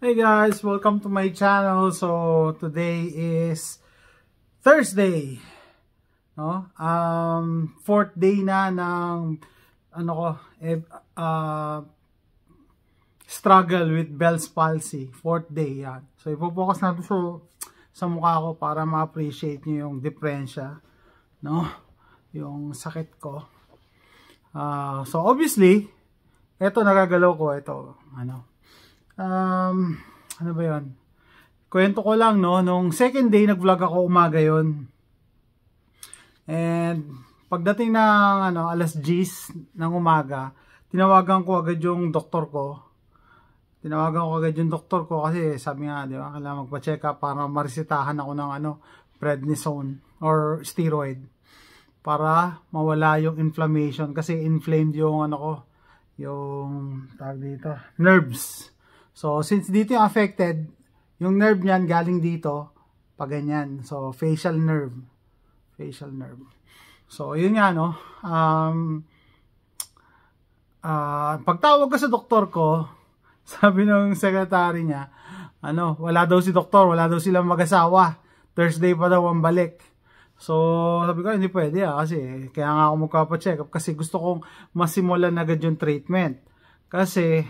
Hey guys, welcome to my channel. So today is Thursday. No? Um fourth day na ng ano ko uh, struggle with Bell's palsy. Fourth day 'yan. So ipo-focus natin so sa mukha ko para ma-appreciate niyo yung diferensya, no? Yung sakit ko. Uh, so obviously, eto nagagalaw ko ito, ano, um, ano ba yon kwento ko lang no nung second day nag vlog ako umaga yon and pagdating ng ano alas 10 ng umaga tinawagan ko agad yung doktor ko tinawagan ko agad yung doktor ko kasi sabi nga di ba kailangan magpa-check up para marisitahan ako ng ano prednisone or steroid para mawala yung inflammation kasi inflamed yung ano ko yung tag dito nerves So, since dito yung affected, yung nerve niyan galing dito, pa ganyan. So, facial nerve. Facial nerve. So, yun nga, no? Um, uh, pagtawag ko sa doktor ko, sabi ng secretary niya, ano, wala daw si doktor, wala daw silang mag-asawa. Thursday pa daw ang balik. So, sabi ko, hindi pwede ah, kasi kaya nga ako magpapacheck up kasi gusto kong masimulan agad yung treatment. Kasi,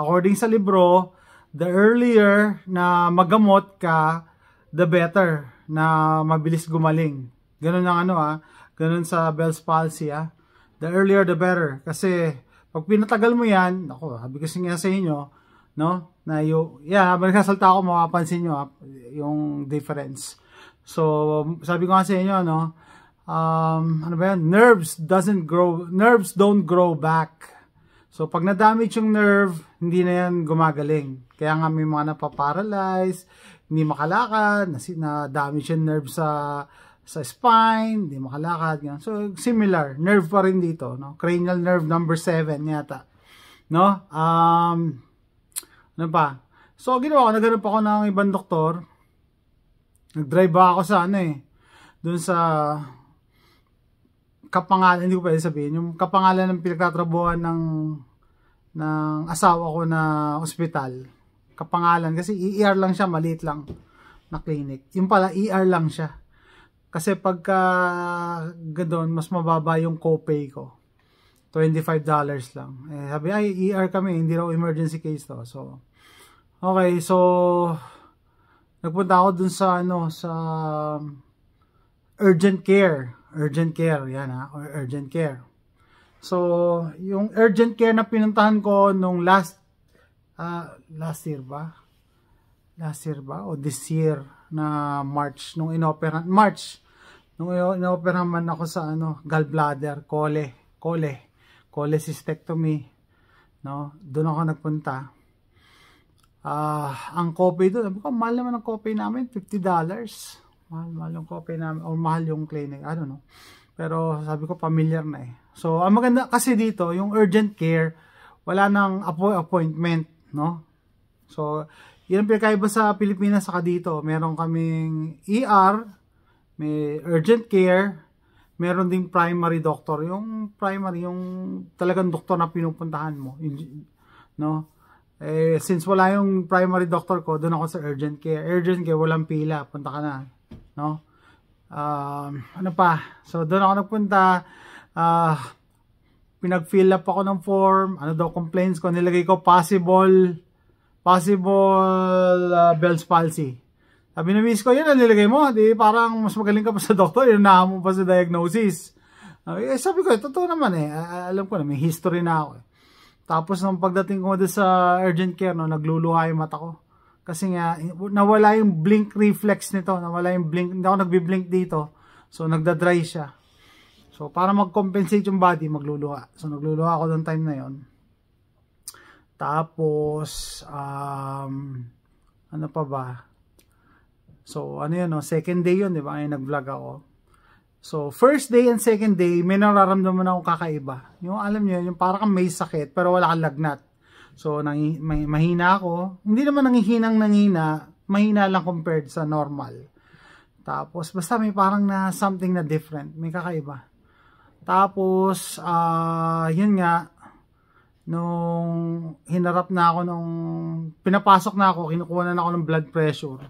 According sa libro, the earlier na magamot ka, the better na mabilis gumaling. Ganun ang ano ah, ganun sa Bell's palsy ah. The earlier the better kasi pag pinatagal mo 'yan, ako, sabi kasi nga sa inyo, no? Na yung yeah, habang nagsasalta ako mapapansin niyo ah, yung difference. So, sabi ko nga sa inyo no, um, ano ba yan? Nerves doesn't grow, nerves don't grow back So, pag na-damage yung nerve, hindi na yan gumagaling. Kaya nga may mga napaparalyze, hindi makalakad, na-damage yung nerve sa sa spine, hindi makalakad. Ganun. So, similar. Nerve pa rin dito. No? Cranial nerve number 7 yata. No? Um, ano pa? So, ginawa ko, naghanap ako ng ibang doktor. Nag-drive ako sa ano eh. Doon sa kapangalan, hindi ko pwede sabihin, yung kapangalan ng pinagtatrabuhan ng ng asawa ko na ospital. Kapangalan kasi ER lang siya, maliit lang na clinic. Yung pala ER lang siya. Kasi pagka doon, mas mababa yung copay ko. $25 lang. Eh, sabi, ay, ER kami, hindi raw emergency case to. So, okay, so, nagpunta ako dun sa, ano, sa um, urgent care urgent care, yan ha, or urgent care. So, yung urgent care na pinuntahan ko nung last, uh, last year ba? Last year ba? O this year na March, nung inoperant, March, nung inopera man ako sa ano, gallbladder, cole, cole, cholecystectomy, no? Doon ako nagpunta. Ah, uh, ang copy doon, mahal naman ang copy namin, $50 mahal, mahal yung coffee namin or mahal yung clinic I don't know pero sabi ko familiar na eh so ang maganda kasi dito yung urgent care wala nang appointment no so yun ang pinakaiba sa Pilipinas saka dito meron kaming ER may urgent care meron ding primary doctor yung primary yung talagang doktor na pinupuntahan mo no eh, since wala yung primary doctor ko, doon ako sa urgent care. Urgent care, walang pila. Punta ka na no um, ano pa so doon ako nagpunta uh, pinag-fill up ako ng form ano daw complaints ko nilagay ko possible possible uh, Bell's palsy sabi na miss ko yun ang nilagay mo di parang mas magaling ka pa sa doktor yun na mo pa sa diagnosis ah, eh, sabi ko eh, totoo naman eh alam ko na may history na ako eh. tapos nung pagdating ko sa urgent care no, nagluluha yung mata ko kasi nga, nawala yung blink reflex nito. Nawala yung blink. Hindi ako nagbi-blink dito. So, nagda-dry siya. So, para mag-compensate yung body, magluluha. So, nagluluha ako doon time na yon Tapos, um, ano pa ba? So, ano yun, no? second day yun, di ba? ay nag-vlog ako. So, first day and second day, may nararamdaman akong kakaiba. Yung alam nyo, yung parang may sakit, pero wala kang lagnat. So, nang, may, mahina ako. Hindi naman nangihinang nanghina. Mahina lang compared sa normal. Tapos, basta may parang na something na different. May kakaiba. Tapos, uh, yun nga, nung hinarap na ako nung pinapasok na ako, kinukuha na ako ng blood pressure.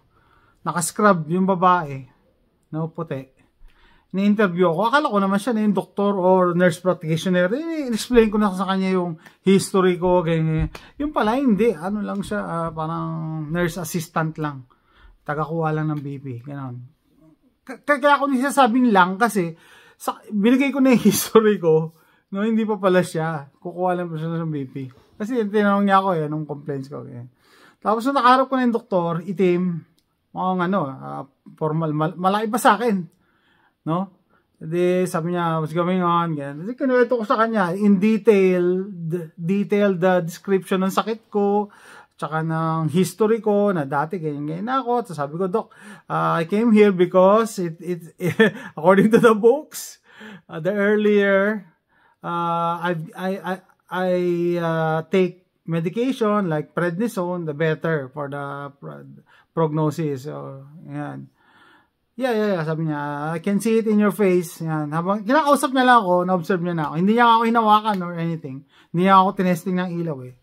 Nakascrub yung babae. No, puti ni interview ako, akala ko naman siya na yung doktor or nurse practitioner. Eh, I-explain ko na sa kanya yung history ko, ganyan, ganyan. Yung pala, hindi. Ano lang siya, uh, parang nurse assistant lang. Tagakuha lang ng baby, ganoon. Kaya ako nisasabing lang kasi sa, binigay ko na yung history ko, no, hindi pa pala siya. Kukuha lang pa siya ng baby. Kasi tinanong niya ako eh, anong complaints ko. Ganyan. Tapos nung nakaharap ko na yung doktor, itim, mukhang ano, uh, formal, mal malaki pa sa akin no? Di, sabi niya, what's going on? Ganyan. Di, kinuwento ko sa kanya, in detail, detailed the description ng sakit ko, tsaka ng history ko, na dati ganyan-ganyan ako. So, sabi ko, Doc, uh, I came here because, it, it, it according to the books, uh, the earlier, uh, I, I, I, I uh, take medication like prednisone, the better for the uh, prognosis. So, yan. Yeah, yeah, yeah. Sabi niya, I can see it in your face. Yan. Habang, kinakausap niya lang ako, na-observe niya na ako. Hindi niya ako hinawakan or anything. Hindi niya ako tinesting ng ilaw eh.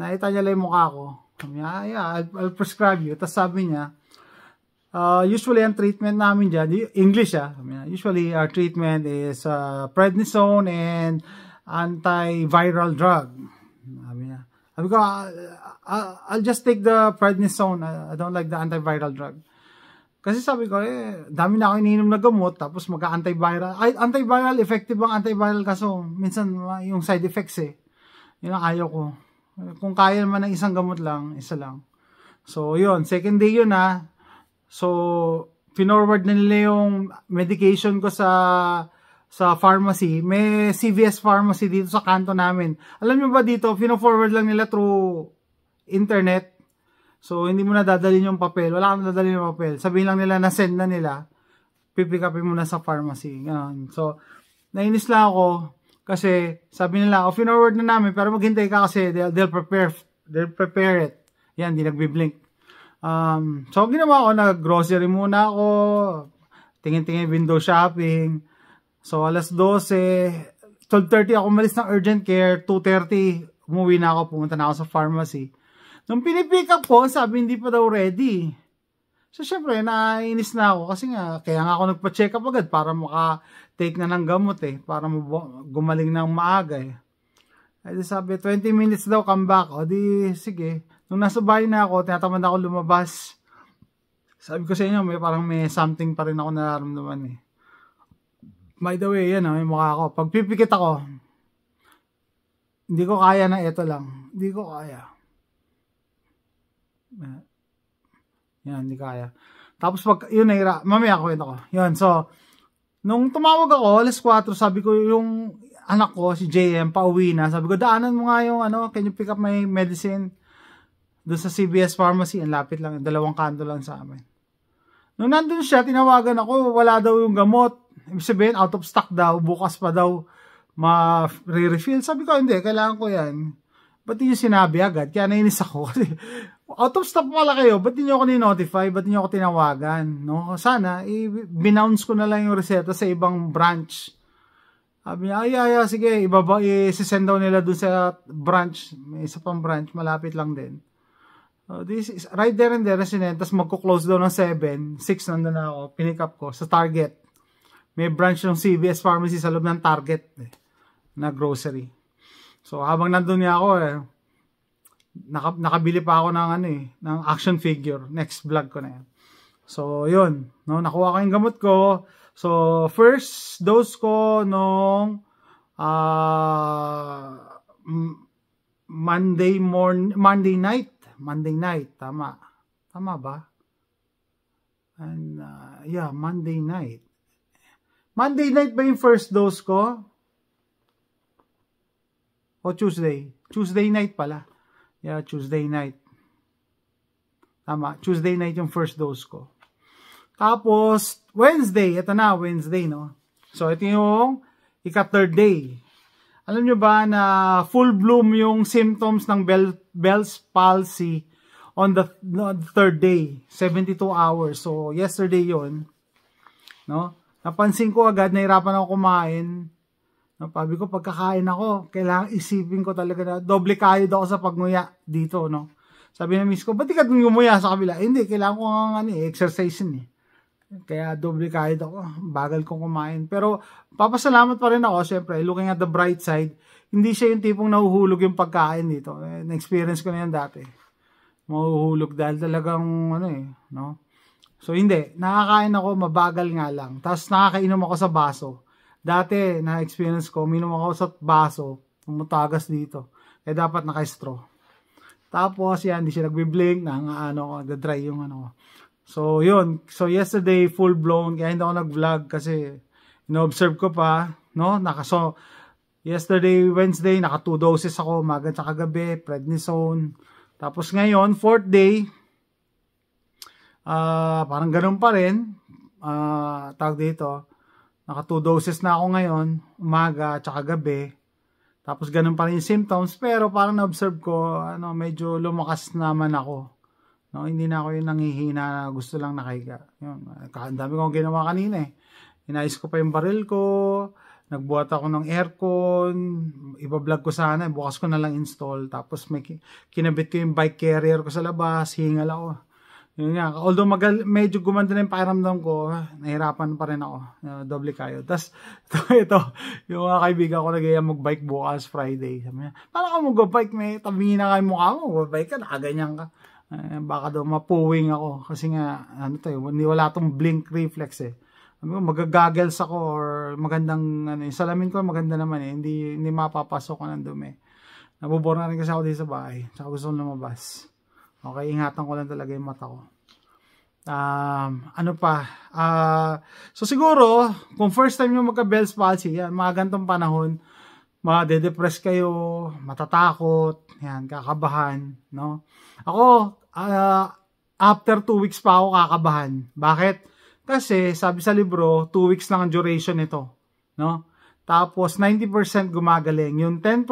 Nakita niya lang yung mukha ko. Sabi niya, ah, yeah, I'll, I'll prescribe you. Tapos sabi niya, uh, usually ang treatment namin dyan, English ah, sabi niya, usually our treatment is uh, prednisone and antiviral drug. Sabi niya, sabi ko, I'll, I'll just take the prednisone. I don't like the antiviral drug. Kasi sabi ko, eh, dami na ako iniinom na gamot, tapos mag-antiviral. Ay, antiviral, effective ang antiviral, kaso minsan yung side effects eh. Yun ang ayaw ko. Kung kaya naman ng isang gamot lang, isa lang. So, yun. Second day yun ha. Ah. So, pinorward na nila yung medication ko sa sa pharmacy. May CVS pharmacy dito sa kanto namin. Alam nyo ba dito, pino lang nila through internet So, hindi mo na dadalhin yung papel. Wala kang dadalhin yung papel. Sabihin lang nila na send na nila. Pipick upin mo na sa pharmacy. Ganun. So, nainis lang ako kasi sabi nila, in oh, finorward na namin pero maghintay ka kasi they'll, they'll prepare they'll prepare it. Yan, di nagbi-blink. Um, so, ginawa ko, nag-grocery muna ako. Tingin-tingin window shopping. So, alas 12, 12.30 ako malis ng urgent care. 2.30, umuwi na ako. Pumunta na ako sa pharmacy. Nung pinipick up ko, sabi hindi pa daw ready. So, syempre, nainis na ako kasi nga, kaya nga ako nagpa-check up agad para maka-take na ng gamot eh, para gumaling ng maaga eh. Ay, eh, sabi, 20 minutes daw, come back. O, di, sige. Nung nasa bahay na ako, tinatamad ako lumabas. Sabi ko sa inyo, may parang may something pa rin ako nararamdaman eh. By the way, yan o, oh, ah, yung mukha ko. Pag pipikit ako, hindi ko kaya na ito lang. Hindi ko kaya yan, hindi kaya. Tapos pag, yun nahira, mamaya kwento ko. Yun, so, nung tumawag ako, alas 4, sabi ko yung anak ko, si JM, pauwi na. Sabi ko, daanan mo nga yung ano, can you pick up my medicine? Doon sa CBS Pharmacy, ang lapit lang, dalawang kanto lang sa amin. Nung nandun siya, tinawagan ako, wala daw yung gamot. Ibig sabihin, out of stock daw, bukas pa daw ma-refill. re Sabi ko, hindi, kailangan ko yan. Pati yung sinabi agad? Kaya nainis ako out of stock pala kayo, ba't niyo ako ni-notify, ba't niyo ako tinawagan, no? Sana, i-binounce ko na lang yung reseta sa ibang branch. Sabi niya, ay, ay, ay sige, ibaba, i-send daw nila dun sa branch, may isa pang branch, malapit lang din. Uh, this is, right there and there, sinend, tapos magko-close daw ng 7, 6 nandun na ako, pinick up ko, sa Target. May branch ng CVS Pharmacy sa loob ng Target, eh, na grocery. So, habang nandun niya ako, eh, naka, nakabili pa ako ng ano eh, ng action figure. Next vlog ko na yan. So, yun. No, nakuha ko yung gamot ko. So, first dose ko nung uh, Monday morning, Monday night. Monday night, tama. Tama ba? And, uh, yeah, Monday night. Monday night ba yung first dose ko? O Tuesday? Tuesday night pala. Yeah, Tuesday night. Tama, Tuesday night yung first dose ko. Tapos, Wednesday, ito na, Wednesday, no? So, ito yung ika-third day. Alam nyo ba na full bloom yung symptoms ng Bell, Bell's palsy on the, on the third day, 72 hours. So, yesterday yon no? Napansin ko agad, nahirapan ako kumain. No, sabi ko, pagkakain ako, kailangan isipin ko talaga na doble kayod ako sa pagnguya dito, no? Sabi na miss ko, ba't di ka ngumuya sa kabila? Eh, hindi, kailangan ko nga ano, exercise ni. eh. Kaya doble kayod ako, bagal kong kumain. Pero papasalamat pa rin ako, syempre, looking at the bright side, hindi siya yung tipong nahuhulog yung pagkain dito. Eh, Na-experience ko na yan dati. Mahuhulog dahil talagang ano eh, no? So hindi, nakakain ako, mabagal nga lang. Tapos nakakainom ako sa baso Dati, na-experience ko, minum ako sa baso, pumutagas dito. Eh, dapat naka-straw. Tapos, yan, hindi siya nagbi nagbiblink, na ano, dry yung ano. So, yun. So, yesterday, full blown, kaya hindi ako nag-vlog kasi in-observe ko pa, no? Naka, so, yesterday, Wednesday, naka 2 doses ako, magan sa kagabi, prednisone. Tapos ngayon, fourth day, uh, parang ganun pa rin, uh, tawag dito, Naka 2 doses na ako ngayon, umaga at gabi. Tapos ganun pa rin yung symptoms pero parang na-observe ko ano medyo lumakas naman ako. No, hindi na ako yung nanghihina gusto lang nakahiga. Yun, ang dami kong ginawa kanina eh. Inayos ko pa yung baril ko, nagbuhat ako ng aircon, iba-vlog ko sana, eh. bukas ko na lang install. Tapos may kinabit ko yung bike carrier ko sa labas, hingal ako. Yun nga, although magal, medyo gumanda na yung pakiramdam ko, ah, nahirapan pa rin ako, uh, doble kayo. Tapos, ito, ito, yung mga kaibigan ko nagaya mag-bike bukas Friday. Sabi niya, paano ka mag-bike? May tabihin na kayo mukha mo, mag-bike ka, nakaganyan ka. Uh, baka daw mapuwing ako kasi nga, ano to, hindi eh, wala tong blink reflex eh. Sabi ko, magagaggles ako or magandang, ano, yung eh, salamin ko maganda naman eh, hindi, hindi mapapasok ko ng dumi. Nabubor na rin kasi ako dito sa bahay, saka gusto kong lumabas. Okay, ingatan ko lang talaga yung mata ko. Um, ano pa? Uh, so siguro, kung first time nyo magka-Bell's palsy, yan, mga gantong panahon, madedepress kayo, matatakot, yan, kakabahan, no? Ako, uh, after 2 weeks pa ako kakabahan. Bakit? Kasi, sabi sa libro, 2 weeks lang ang duration nito, no? Tapos, 90% gumagaling. Yung 10%,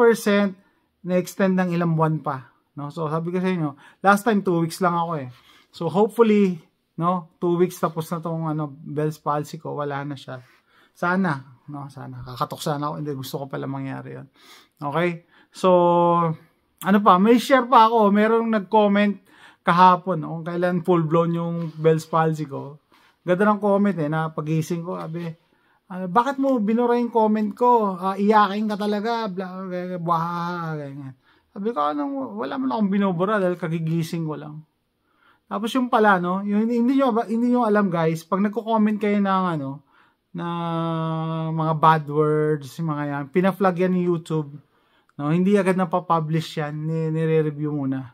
na-extend ng ilang buwan pa. No? So sabi ko sa inyo, last time 2 weeks lang ako eh. So hopefully, no, 2 weeks tapos na tong ano Bell's palsy ko, wala na siya. Sana, no, sana kakatok sana ako, hindi gusto ko pala mangyari 'yon. Okay? So ano pa, may share pa ako, merong nag-comment kahapon no, kung kailan full blown yung Bell's palsy ko. Ganda ng comment eh, pagising ko, abi. Uh, bakit mo binura yung comment ko? Uh, iyakin ka talaga, blah, blah, blah, blah, blah, blah, blah, blah, sabi ko, anong, wala man akong binubura dahil kagigising ko lang. Tapos yung pala, no, yung, hindi, nyo, hindi nyo alam guys, pag nagko-comment kayo ng ano, na mga bad words, mga yan, pina-flag yan ni YouTube. No, hindi agad napapublish yan, nire-review muna.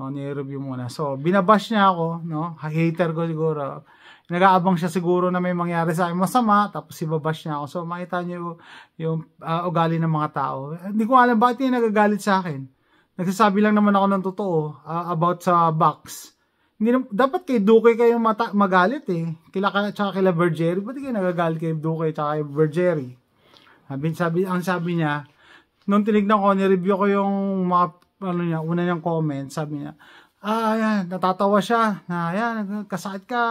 No, nire-review muna. So, binabash niya ako, no, hater ko siguro. Nag-aabang siya siguro na may mangyari sa akin masama, tapos ibabash niya ako. So, makita niyo yung uh, ugali ng mga tao. Hindi ko alam bakit niya nagagalit sa akin nagsasabi lang naman ako ng totoo uh, about sa box. Hindi, dapat kay Duque kayo mata, magalit eh. Kila, tsaka kila Bergeri. Ba't kayo nagagalit kay Duque tsaka kay Bergeri? Sabi, sabi, ang sabi niya, nung tinignan ko, nireview ko yung mga, ano niya, una niyang comment, sabi niya, ah, ayan, natatawa siya, na, ayan, kasakit ka,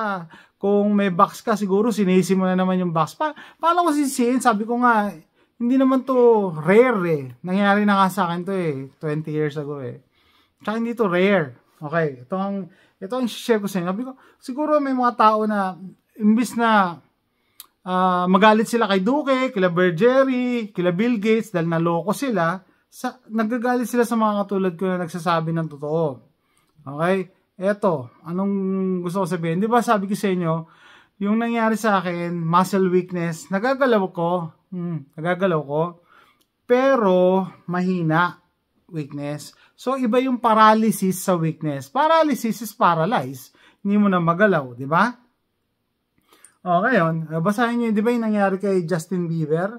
kung may box ka, siguro sinisi mo na naman yung box. Pa paano ko sisihin? Sabi ko nga, hindi naman to rare eh. Nangyari na nga sa akin to eh. 20 years ago eh. Tsaka hindi to rare. Okay, ito ang, ito ang share ko sa inyo. Sabi ko, siguro may mga tao na, imbis na uh, magalit sila kay Duque, kila Bergeri, kila Bill Gates, dahil naloko sila, sa, nagagalit sila sa mga katulad ko na nagsasabi ng totoo. Okay? Eto, anong gusto ko sabihin? Di ba sabi ko sa inyo, yung nangyari sa akin, muscle weakness, nagagalaw ko, Hmm, nagagalaw ko. Pero, mahina. Weakness. So, iba yung paralysis sa weakness. Paralysis is paralyzed. Hindi mo na magalaw, di ba? Okay, oh, yun. Eh, basahin nyo, di ba yung nangyari kay Justin Bieber?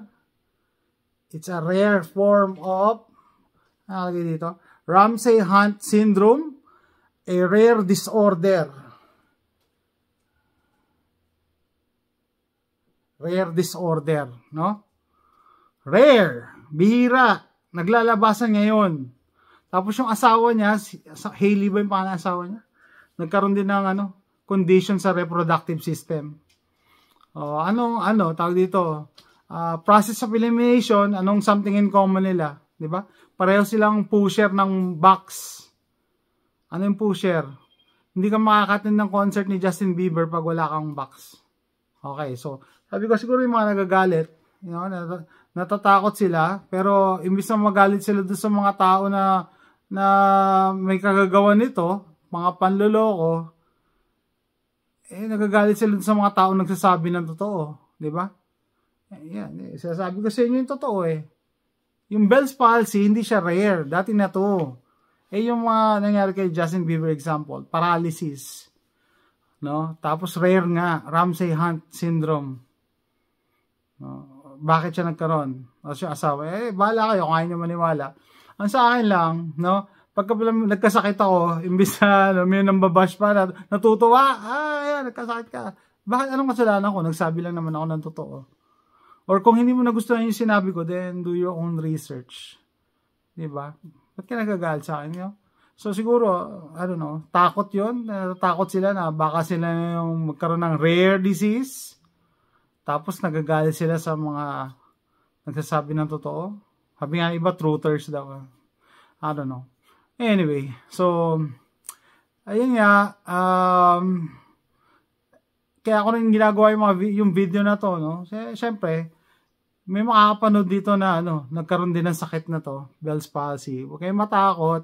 It's a rare form of, nakalagay dito, Ramsey Hunt Syndrome, a rare disorder rare disorder, no? Rare, bihira, naglalabasan ngayon. Tapos yung asawa niya, si Hailey ba yung pangalan asawa niya? Nagkaroon din ng ano, condition sa reproductive system. Oh, anong ano, tawag dito, uh, process of elimination, anong something in common nila, 'di ba? Pareho silang pusher ng box. Ano yung pusher? Hindi ka makakatin ng concert ni Justin Bieber pag wala kang box. Okay, so sabi ko siguro yung mga nagagalit, you know, nat natatakot sila, pero imbis na magalit sila doon sa mga tao na na may kagagawa nito, mga panloloko, eh nagagalit sila sa mga tao nagsasabi ng totoo, 'di ba? Ayun, eh, sasabi ko sa inyo yung totoo eh. Yung Bell's palsy hindi siya rare, dati na 'to. Eh yung mga nangyari kay Justin Bieber example, paralysis. No? Tapos rare nga, Ramsey Hunt syndrome bakit siya nagkaroon? O siya asawa? Eh, bahala kayo, kaya niyo maniwala. Ang sa akin lang, no? Pagka nagkasakit ako, imbis na ano, may nambabash pa, nat natutuwa, ah, ayan, nagkasakit ka. Bakit anong kasalanan ko? Nagsabi lang naman ako ng totoo. Or kung hindi mo nagustuhan yung sinabi ko, then do your own research. Di ba? Ba't ka nagagalit sa akin? Yo? So siguro, I don't know, takot yun. Natatakot sila na baka sila yung magkaroon ng rare disease tapos nagagalit sila sa mga nagsasabi ng totoo. Sabi nga iba, truthers daw. I don't know. Anyway, so, ayun nga, um, kaya ako rin ginagawa yung, mga, yung video na to, no? Siyempre, may makakapanood dito na, ano, nagkaroon din ng sakit na to, Bell's palsy. Huwag kayong matakot.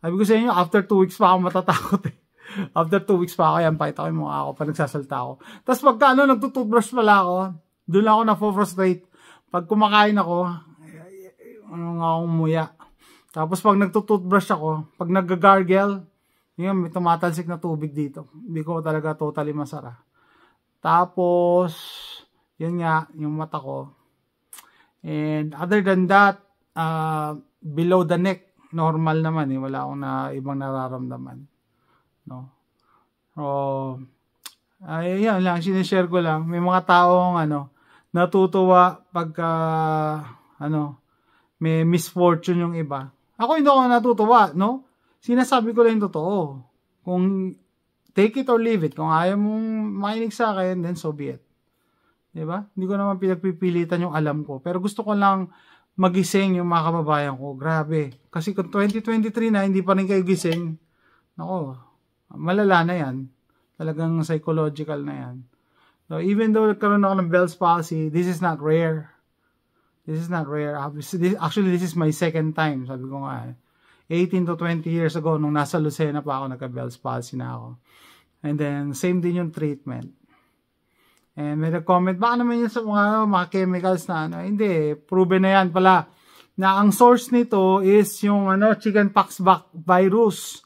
Sabi ko sa inyo, after 2 weeks pa ako matatakot eh. After two weeks pa ako, yan, pakita ko yung mukha ako, pa nagsasalta ako. Tapos pagka ano, nagtutoothbrush pala ako, doon ako na-frustrate. Pag kumakain ako, ano nga akong muya. Tapos pag nagtutoothbrush ako, pag nag-gargle, yun, may tumatalsik na tubig dito. Hindi ko talaga totally masara. Tapos, yun nga, yung mata ko. And other than that, uh, below the neck, normal naman eh. Wala akong na ibang nararamdaman no oh ay yan lang sineshare ko lang may mga taong ano natutuwa pagka ano may misfortune yung iba ako hindi ako natutuwa no sinasabi ko lang yung totoo kung take it or leave it kung ayaw mong makinig sa akin then so be it di ba hindi ko naman pinagpipilitan yung alam ko pero gusto ko lang magising yung mga kababayan ko. Grabe. Kasi kung 2023 na, hindi pa rin kayo gising, nako, malala na yan. Talagang psychological na yan. So, even though nagkaroon ako ng Bell's palsy, this is not rare. This is not rare. Actually, this is my second time, sabi ko nga. 18 to 20 years ago, nung nasa Lucena pa ako, nagka-Bell's palsy na ako. And then, same din yung treatment. And may nag-comment, baka naman yun sa mga, mga chemicals na ano. Hindi, proven na yan pala na ang source nito is yung ano, chickenpox virus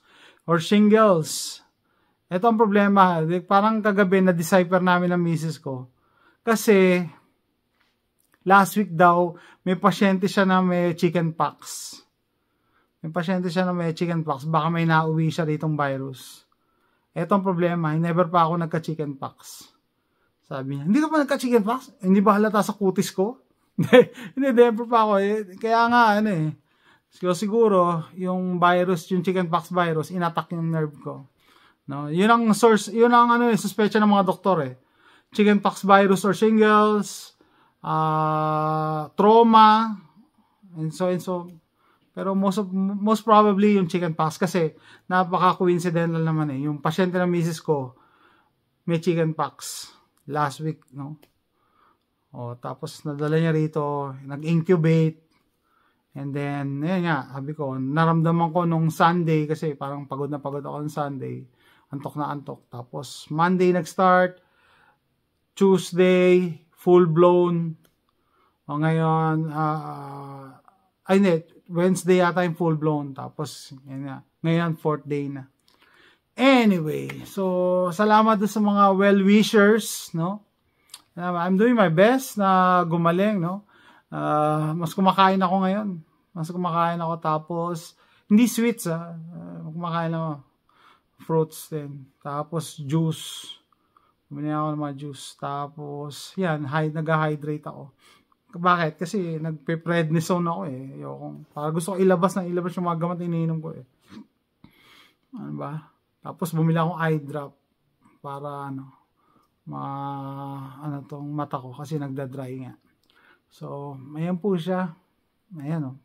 or shingles. Ito ang problema. Parang kagabi na-decipher namin ng misis ko. Kasi last week daw may pasyente siya na may chicken pox. May pasyente siya na may chicken pox. Baka may nauwi siya ditong virus. Ito ang problema. Never pa ako nagka-chicken pox. Sabi niya, hindi ka pa nagka-chicken pox? Eh, hindi ba halata sa kutis ko? hindi, never pa ako. Eh, kaya nga, ano eh, So siguro yung virus, yung chickenpox virus inattack yung nerve ko. No, yun ang source, yun ang ano eh, suspecha ng mga doktor eh. Chickenpox virus or shingles, uh, trauma, and so and so. Pero most of, most probably yung chickenpox kasi napaka-coincidental naman eh. Yung pasyente ng misis ko may chickenpox last week, no? O, tapos nadala niya rito, nag-incubate, And then, yun nga, sabi ko, naramdaman ko nung Sunday kasi parang pagod na pagod ako ng Sunday. Antok na antok. Tapos, Monday nag-start. Tuesday, full-blown. O ngayon, uh, ay hindi, Wednesday yata yung full-blown. Tapos, yun nga, ngayon, fourth day na. Anyway, so, salamat sa mga well-wishers, no? I'm doing my best na gumaling, no? uh, mas kumakain ako ngayon. Mas kumakain ako tapos hindi sweets ah. Uh, kumakain ako fruits din. Tapos juice. Bumili ako ng mga juice. Tapos yan, high, nag-hydrate ako. Bakit? Kasi nagpe-prednisone ako eh. Ayokong, para gusto ko ilabas na ilabas yung mga gamot iniinom ko eh. Ano ba? Tapos bumili akong eye drop para ano, ma ano tong mata ko kasi nagda-dry nga. So, ayan po siya. Ayan o. Oh.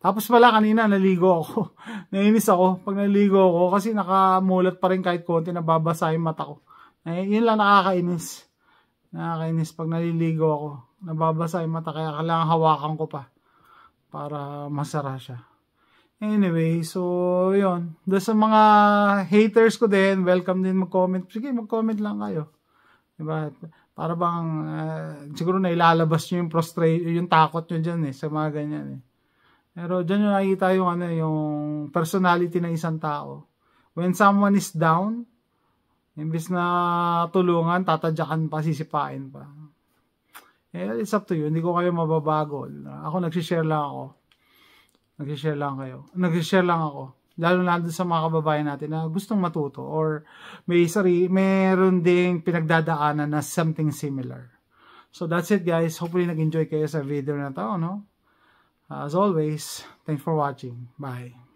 Tapos pala kanina naligo ako. Nainis ako pag naligo ako kasi nakamulat pa rin kahit konti nababasa yung mata ko. Eh, yun lang nakakainis. Nakakainis pag naliligo ako. Nababasa yung mata kaya kailangan hawakan ko pa para masara siya. Anyway, so yun. Doon sa mga haters ko din, welcome din mag-comment. Sige, mag-comment lang kayo. Diba? para bang uh, siguro na ilalabas niyo yung frustration, yung takot niyo diyan eh sa mga ganyan eh. Pero diyan yung nakita yung ano eh, yung personality ng isang tao. When someone is down, imbis na tulungan, tatadyakan pa, sisipain pa. Eh, it's up to you. Hindi ko kayo mababago. Ako, nagsishare lang ako. Nagsishare lang kayo. Nagsishare lang ako lalo na sa mga kababayan natin na gustong matuto or may sari, meron ding pinagdadaanan na something similar. So that's it guys. Hopefully nag-enjoy kayo sa video na to, no? As always, thanks for watching. Bye.